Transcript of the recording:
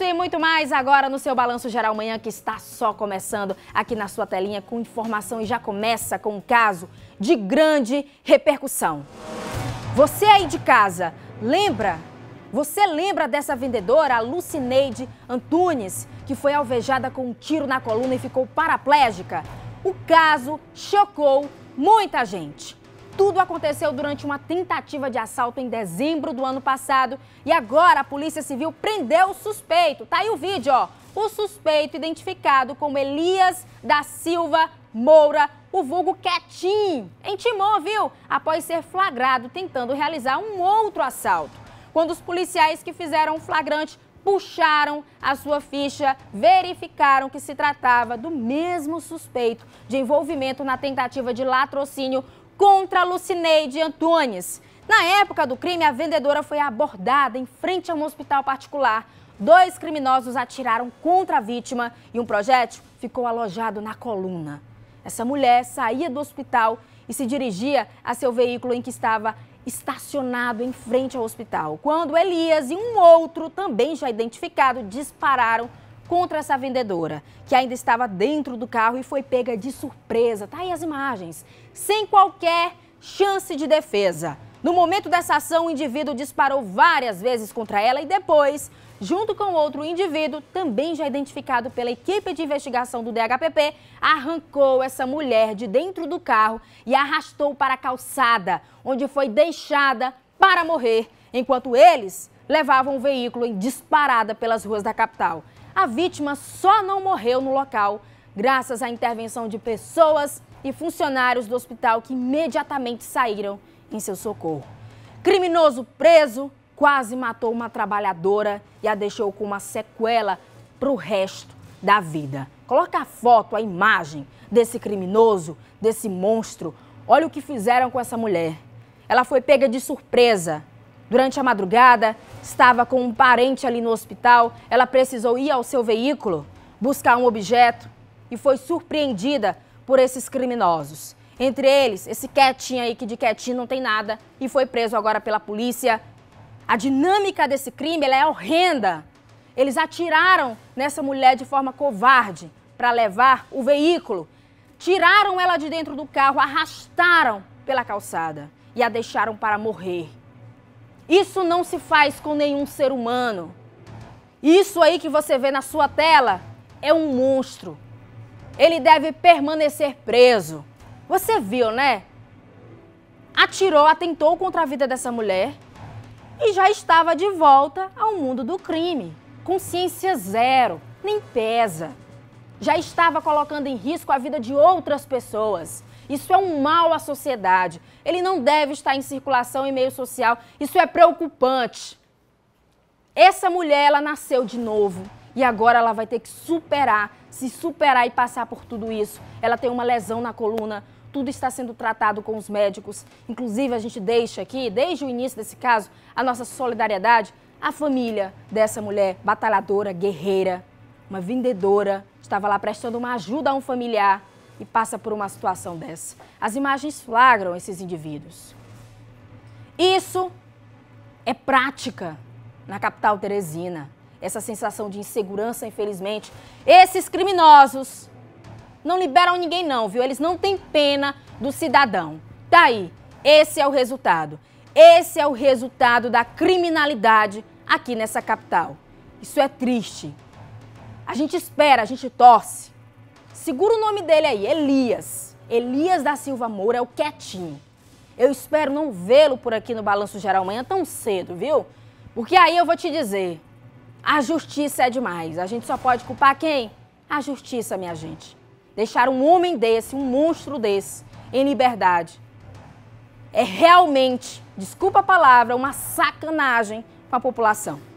isso e muito mais agora no seu Balanço Geral Manhã, que está só começando aqui na sua telinha com informação e já começa com um caso de grande repercussão. Você aí de casa, lembra? Você lembra dessa vendedora, a Lucineide Antunes, que foi alvejada com um tiro na coluna e ficou paraplégica? O caso chocou muita gente. Tudo aconteceu durante uma tentativa de assalto em dezembro do ano passado e agora a Polícia Civil prendeu o suspeito. Tá aí o vídeo, ó. O suspeito identificado como Elias da Silva Moura, o vulgo Quietinho, intimou, viu? Após ser flagrado tentando realizar um outro assalto. Quando os policiais que fizeram o flagrante puxaram a sua ficha, verificaram que se tratava do mesmo suspeito de envolvimento na tentativa de latrocínio contra Lucineide Antunes. Na época do crime, a vendedora foi abordada em frente a um hospital particular. Dois criminosos atiraram contra a vítima e um projétil ficou alojado na coluna. Essa mulher saía do hospital e se dirigia a seu veículo em que estava estacionado em frente ao hospital, quando Elias e um outro, também já identificado, dispararam contra essa vendedora, que ainda estava dentro do carro e foi pega de surpresa. Tá aí as imagens. Sem qualquer chance de defesa. No momento dessa ação, o indivíduo disparou várias vezes contra ela e depois, junto com outro indivíduo, também já identificado pela equipe de investigação do DHPP, arrancou essa mulher de dentro do carro e arrastou para a calçada, onde foi deixada para morrer, enquanto eles levavam o veículo em disparada pelas ruas da capital. A vítima só não morreu no local, graças à intervenção de pessoas e funcionários do hospital que imediatamente saíram em seu socorro. Criminoso preso quase matou uma trabalhadora e a deixou com uma sequela para o resto da vida. Coloca a foto, a imagem desse criminoso, desse monstro. Olha o que fizeram com essa mulher. Ela foi pega de surpresa durante a madrugada, estava com um parente ali no hospital. Ela precisou ir ao seu veículo buscar um objeto e foi surpreendida por esses criminosos. Entre eles, esse quietinho aí que de quietinho não tem nada e foi preso agora pela polícia. A dinâmica desse crime é horrenda. Eles atiraram nessa mulher de forma covarde para levar o veículo. Tiraram ela de dentro do carro, arrastaram pela calçada e a deixaram para morrer. Isso não se faz com nenhum ser humano. Isso aí que você vê na sua tela é um monstro. Ele deve permanecer preso. Você viu, né? Atirou, atentou contra a vida dessa mulher e já estava de volta ao mundo do crime. Consciência zero, nem pesa já estava colocando em risco a vida de outras pessoas. Isso é um mal à sociedade. Ele não deve estar em circulação em meio social. Isso é preocupante. Essa mulher, ela nasceu de novo e agora ela vai ter que superar, se superar e passar por tudo isso. Ela tem uma lesão na coluna, tudo está sendo tratado com os médicos. Inclusive, a gente deixa aqui, desde o início desse caso, a nossa solidariedade à família dessa mulher batalhadora, guerreira, uma vendedora, estava lá prestando uma ajuda a um familiar e passa por uma situação dessa. As imagens flagram esses indivíduos. Isso é prática na capital teresina. Essa sensação de insegurança, infelizmente. Esses criminosos não liberam ninguém não, viu? Eles não têm pena do cidadão. Tá aí, esse é o resultado. Esse é o resultado da criminalidade aqui nessa capital. Isso é triste. A gente espera, a gente torce. Segura o nome dele aí, Elias. Elias da Silva Moura é o quietinho. Eu espero não vê-lo por aqui no Balanço Geral amanhã tão cedo, viu? Porque aí eu vou te dizer, a justiça é demais. A gente só pode culpar quem? A justiça, minha gente. Deixar um homem desse, um monstro desse, em liberdade. É realmente, desculpa a palavra, uma sacanagem para a população.